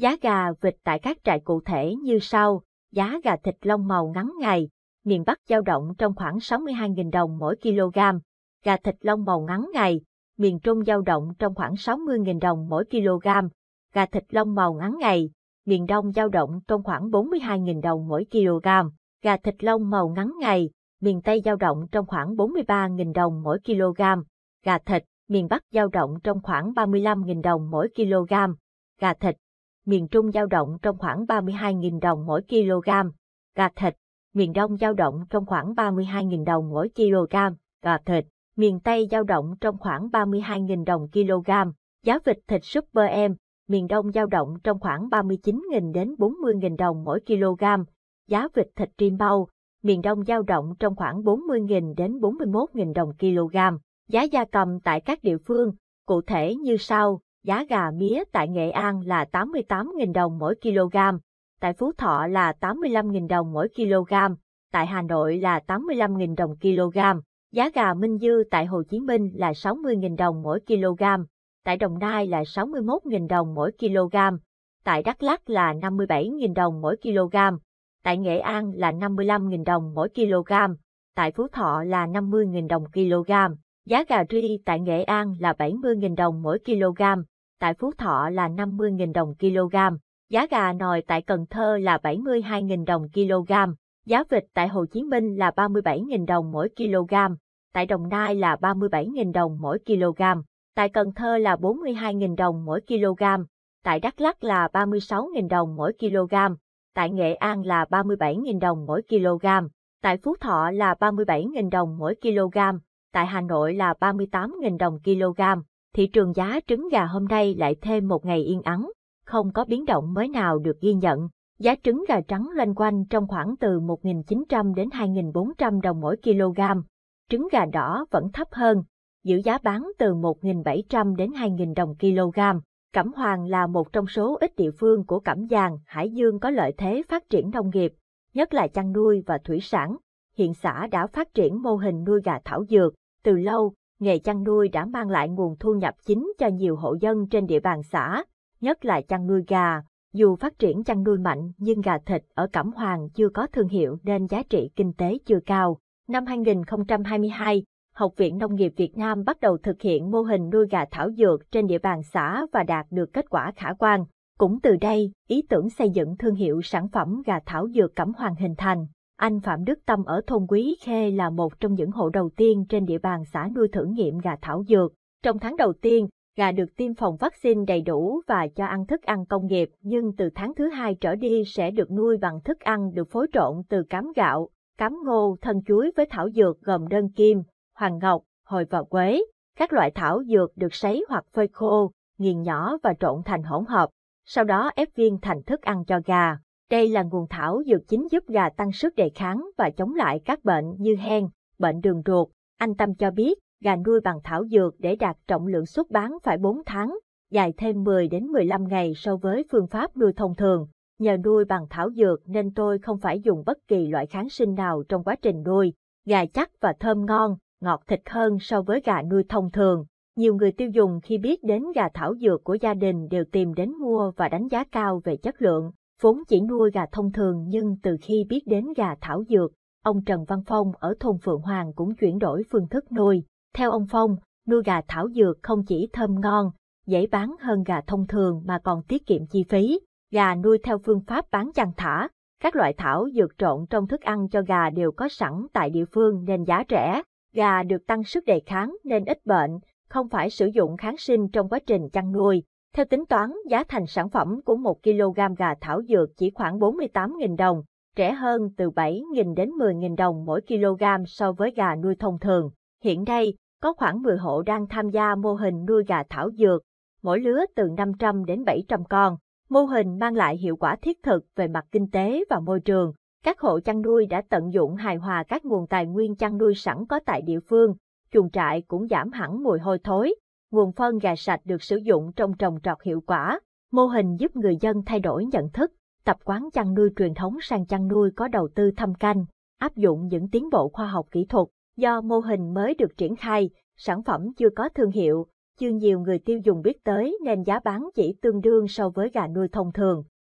Giá gà vịt tại các trại cụ thể như sau, giá gà thịt lông màu ngắn ngày, miền Bắc dao động trong khoảng 62.000 đồng mỗi kg, gà thịt lông màu ngắn ngày, miền Trung dao động trong khoảng 60.000 đồng mỗi kg, gà thịt lông màu ngắn ngày, miền Đông dao động trong khoảng 42.000 đồng mỗi kg, gà thịt lông màu ngắn ngày, miền Tây dao động trong khoảng 43.000 đồng mỗi kg, gà thịt, miền Bắc dao động trong khoảng 35.000 đồng mỗi kg, gà thịt, miền Trung dao động trong khoảng 32.000 đồng mỗi kg, gà thịt, miền Đông dao động trong khoảng 32.000 đồng mỗi kg, gà thịt, miền Tây dao động trong khoảng 32.000 đồng kg, giá vịt thịt Super Em, miền Đông dao động trong khoảng 39.000 đến 40.000 đồng mỗi kg, giá vịt thịt Rimbau, miền Đông dao động trong khoảng 40.000 đến 41.000 đồng kg, giá gia cầm tại các địa phương, cụ thể như sau. Giá gà mía tại Nghệ An là 88.000 đồng mỗi kg, tại Phú Thọ là 85.000 đồng mỗi kg, tại Hà Nội là 85.000 đồng kg. Giá gà Minh Dư tại Hồ Chí Minh là 60.000 đồng mỗi kg, tại Đồng Nai là 61.000 đồng mỗi kg, tại Đắk lắc là 57.000 đồng mỗi kg, tại Nghệ An là 55.000 đồng mỗi kg, tại Phú Thọ là 50.000 đồng kg. Giá gà ri tại Nghệ An là 70.000 đồng mỗi kg, tại Phú Thọ là 50.000 đồng kg, giá gà nòi tại Cần Thơ là 72.000 đồng kg, giá vịt tại Hồ Chí Minh là 37.000 đồng mỗi kg, tại Đồng Nai là 37.000 đồng mỗi kg, tại Cần Thơ là 42.000 đồng mỗi kg, tại Đắk Lắk là 36.000 đồng mỗi kg, tại Nghệ An là 37.000 đồng mỗi kg, tại Phú Thọ là 37.000 đồng mỗi kg, tại Hà Nội là 38.000 đồng kg thị trường giá trứng gà hôm nay lại thêm một ngày yên ắng, không có biến động mới nào được ghi nhận. Giá trứng gà trắng loanh quanh trong khoảng từ 1.900 đến 2.400 đồng mỗi kg. Trứng gà đỏ vẫn thấp hơn, giữ giá bán từ 1.700 đến 2.000 đồng kg. Cẩm Hoàng là một trong số ít địa phương của Cẩm Giàng, Hải Dương có lợi thế phát triển nông nghiệp, nhất là chăn nuôi và thủy sản. Hiện xã đã phát triển mô hình nuôi gà thảo dược. Từ lâu, nghề chăn nuôi đã mang lại nguồn thu nhập chính cho nhiều hộ dân trên địa bàn xã, nhất là chăn nuôi gà. Dù phát triển chăn nuôi mạnh nhưng gà thịt ở Cẩm Hoàng chưa có thương hiệu nên giá trị kinh tế chưa cao. Năm 2022, Học viện Nông nghiệp Việt Nam bắt đầu thực hiện mô hình nuôi gà thảo dược trên địa bàn xã và đạt được kết quả khả quan. Cũng từ đây, ý tưởng xây dựng thương hiệu sản phẩm gà thảo dược Cẩm Hoàng hình thành. Anh Phạm Đức Tâm ở thôn Quý Khê là một trong những hộ đầu tiên trên địa bàn xã nuôi thử nghiệm gà thảo dược. Trong tháng đầu tiên, gà được tiêm phòng vaccine đầy đủ và cho ăn thức ăn công nghiệp, nhưng từ tháng thứ hai trở đi sẽ được nuôi bằng thức ăn được phối trộn từ cám gạo, cám ngô, thân chuối với thảo dược gồm đơn kim, hoàng ngọc, hồi và quế. Các loại thảo dược được sấy hoặc phơi khô, nghiền nhỏ và trộn thành hỗn hợp, sau đó ép viên thành thức ăn cho gà. Đây là nguồn thảo dược chính giúp gà tăng sức đề kháng và chống lại các bệnh như hen, bệnh đường ruột. Anh Tâm cho biết, gà nuôi bằng thảo dược để đạt trọng lượng xuất bán phải 4 tháng, dài thêm 10 đến 15 ngày so với phương pháp nuôi thông thường. Nhờ nuôi bằng thảo dược nên tôi không phải dùng bất kỳ loại kháng sinh nào trong quá trình nuôi. Gà chắc và thơm ngon, ngọt thịt hơn so với gà nuôi thông thường. Nhiều người tiêu dùng khi biết đến gà thảo dược của gia đình đều tìm đến mua và đánh giá cao về chất lượng vốn chỉ nuôi gà thông thường nhưng từ khi biết đến gà thảo dược, ông Trần Văn Phong ở thôn Phượng Hoàng cũng chuyển đổi phương thức nuôi. Theo ông Phong, nuôi gà thảo dược không chỉ thơm ngon, dễ bán hơn gà thông thường mà còn tiết kiệm chi phí. Gà nuôi theo phương pháp bán chăn thả, các loại thảo dược trộn trong thức ăn cho gà đều có sẵn tại địa phương nên giá rẻ. Gà được tăng sức đề kháng nên ít bệnh, không phải sử dụng kháng sinh trong quá trình chăn nuôi. Theo tính toán, giá thành sản phẩm của 1 kg gà thảo dược chỉ khoảng 48.000 đồng, rẻ hơn từ 7.000 đến 10.000 đồng mỗi kg so với gà nuôi thông thường. Hiện nay, có khoảng 10 hộ đang tham gia mô hình nuôi gà thảo dược, mỗi lứa từ 500 đến 700 con. Mô hình mang lại hiệu quả thiết thực về mặt kinh tế và môi trường. Các hộ chăn nuôi đã tận dụng hài hòa các nguồn tài nguyên chăn nuôi sẵn có tại địa phương, chuồng trại cũng giảm hẳn mùi hôi thối, nguồn phân gà sạch được sử dụng trong trồng trọt hiệu quả. Mô hình giúp người dân thay đổi nhận thức, tập quán chăn nuôi truyền thống sang chăn nuôi có đầu tư thâm canh, áp dụng những tiến bộ khoa học kỹ thuật. Do mô hình mới được triển khai, sản phẩm chưa có thương hiệu, chưa nhiều người tiêu dùng biết tới nên giá bán chỉ tương đương so với gà nuôi thông thường.